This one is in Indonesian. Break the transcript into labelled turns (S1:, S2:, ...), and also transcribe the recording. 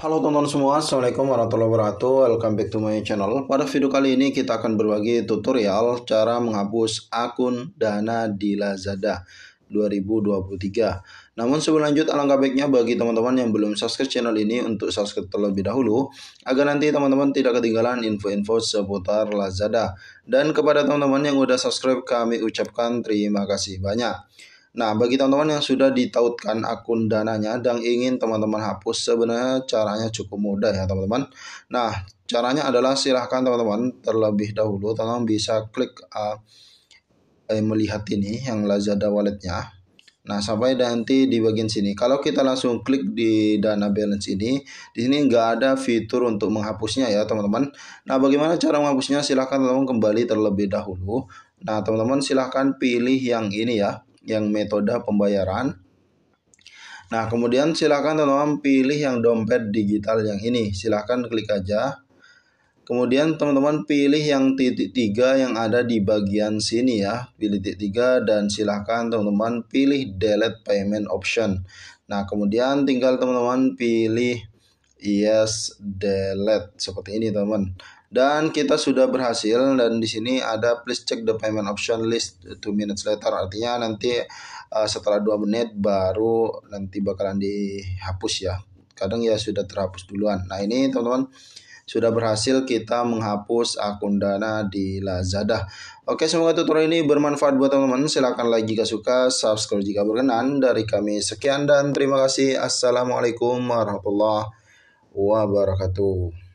S1: halo teman-teman semua Assalamualaikum warahmatullahi wabarakatuh Welcome back to my channel Pada video kali ini kita akan berbagi tutorial Cara menghapus akun dana di Lazada 2023 Namun sebelum lanjut alangkah baiknya bagi teman-teman yang belum subscribe channel ini Untuk subscribe terlebih dahulu Agar nanti teman-teman tidak ketinggalan info-info seputar Lazada Dan kepada teman-teman yang sudah subscribe kami ucapkan terima kasih banyak Nah, bagi teman-teman yang sudah ditautkan akun dananya dan ingin teman-teman hapus, sebenarnya caranya cukup mudah ya teman-teman. Nah, caranya adalah silahkan teman-teman terlebih dahulu teman-teman bisa klik uh, eh, melihat ini yang Lazada walletnya. Nah, sampai nanti di bagian sini. Kalau kita langsung klik di dana balance ini, di sini nggak ada fitur untuk menghapusnya ya teman-teman. Nah, bagaimana cara menghapusnya? Silahkan teman-teman kembali terlebih dahulu. Nah, teman-teman silahkan pilih yang ini ya yang metode pembayaran. Nah, kemudian silakan teman-teman pilih yang dompet digital yang ini. Silakan klik aja. Kemudian teman-teman pilih yang titik tiga yang ada di bagian sini ya. Pilih titik tiga dan silakan teman-teman pilih delete payment option. Nah kemudian tinggal teman-teman pilih yes delete seperti ini teman-teman dan kita sudah berhasil dan di sini ada please check the payment option list two minutes later artinya nanti uh, setelah dua menit baru nanti bakalan dihapus ya kadang ya sudah terhapus duluan nah ini teman-teman sudah berhasil kita menghapus akun dana di Lazada Oke semoga tutorial ini bermanfaat buat teman-teman silahkan like jika suka subscribe jika berkenan dari kami sekian dan terima kasih Assalamualaikum warahmatullahi wabarakatuh